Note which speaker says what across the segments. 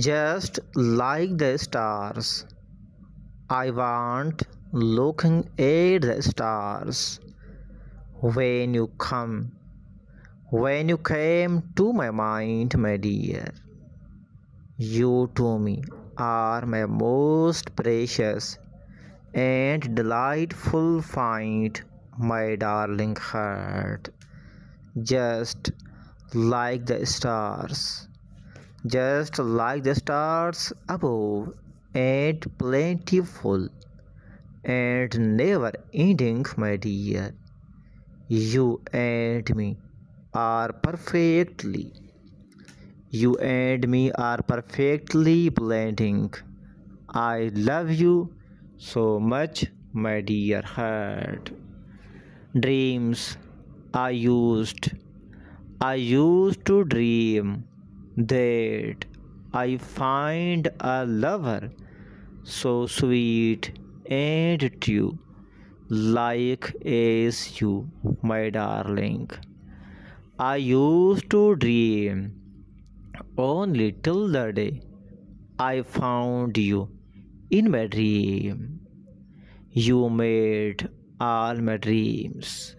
Speaker 1: Just like the stars, I want looking at the stars. When you come, when you came to my mind, my dear, you to me are my most precious and delightful find, my darling heart, just like the stars just like the stars above and plentiful and never ending, my dear. You and me are perfectly. You and me are perfectly blending. I love you so much, my dear heart. Dreams I used. I used to dream that I find a lover so sweet and true, like as you, my darling. I used to dream only till the day I found you in my dream. You made all my dreams.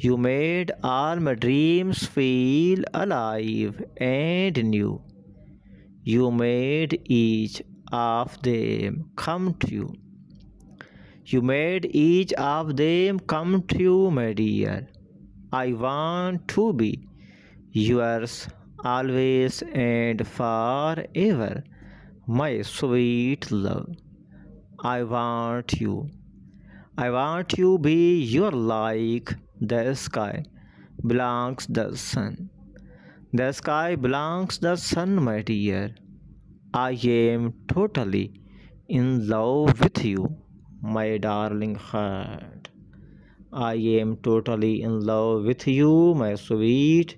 Speaker 1: You made all my dreams feel alive and new. You made each of them come true. You made each of them come true, my dear. I want to be yours always and forever, my sweet love. I want you. I want you be your like the sky belongs the sun. The sky belongs the sun, my dear. I am totally in love with you, my darling heart. I am totally in love with you, my sweet,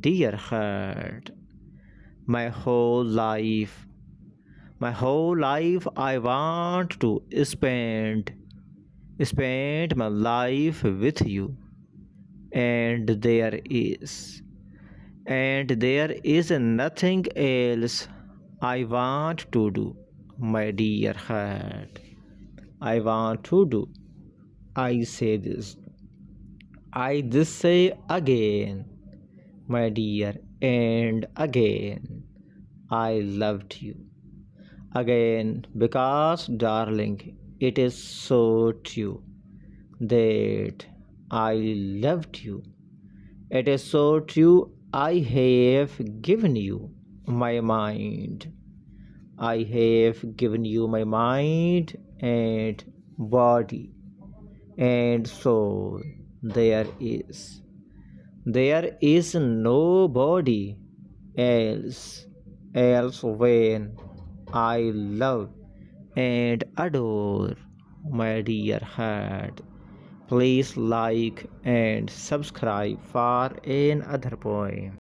Speaker 1: dear heart. My whole life, my whole life I want to spend spent my life with you and there is and there is nothing else I want to do my dear heart I want to do I say this I just say again my dear and again I loved you again because darling it is so true that I loved you. It is so true I have given you my mind. I have given you my mind and body and soul. There is. There is nobody else, else when I love and adore my dear heart. Please like and subscribe for another poem.